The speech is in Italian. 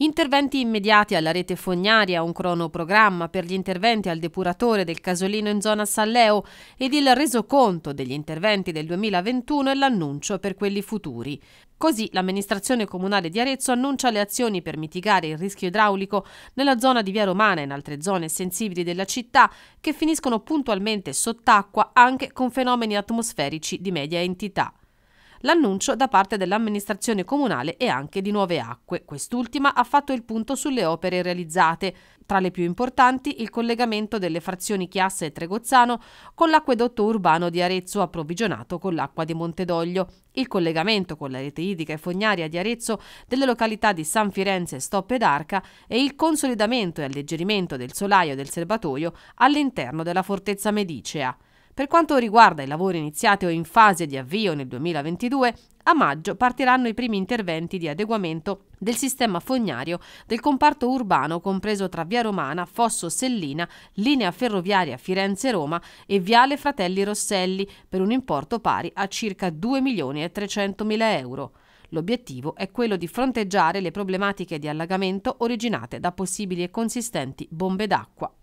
Interventi immediati alla rete fognaria, un cronoprogramma per gli interventi al depuratore del casolino in zona Salleo ed il resoconto degli interventi del 2021 e l'annuncio per quelli futuri. Così l'amministrazione comunale di Arezzo annuncia le azioni per mitigare il rischio idraulico nella zona di Via Romana e in altre zone sensibili della città che finiscono puntualmente sott'acqua anche con fenomeni atmosferici di media entità l'annuncio da parte dell'amministrazione comunale e anche di nuove acque. Quest'ultima ha fatto il punto sulle opere realizzate, tra le più importanti il collegamento delle frazioni Chiasse e Tregozzano con l'acquedotto urbano di Arezzo approvvigionato con l'acqua di Montedoglio, il collegamento con la rete idrica e fognaria di Arezzo delle località di San Firenze, Stoppe ed Arca e il consolidamento e alleggerimento del solaio e del serbatoio all'interno della fortezza medicea. Per quanto riguarda i lavori iniziati o in fase di avvio nel 2022, a maggio partiranno i primi interventi di adeguamento del sistema fognario del comparto urbano compreso tra Via Romana, Fosso Sellina, linea ferroviaria Firenze-Roma e Viale Fratelli Rosselli per un importo pari a circa 2 milioni e 300 mila euro. L'obiettivo è quello di fronteggiare le problematiche di allagamento originate da possibili e consistenti bombe d'acqua.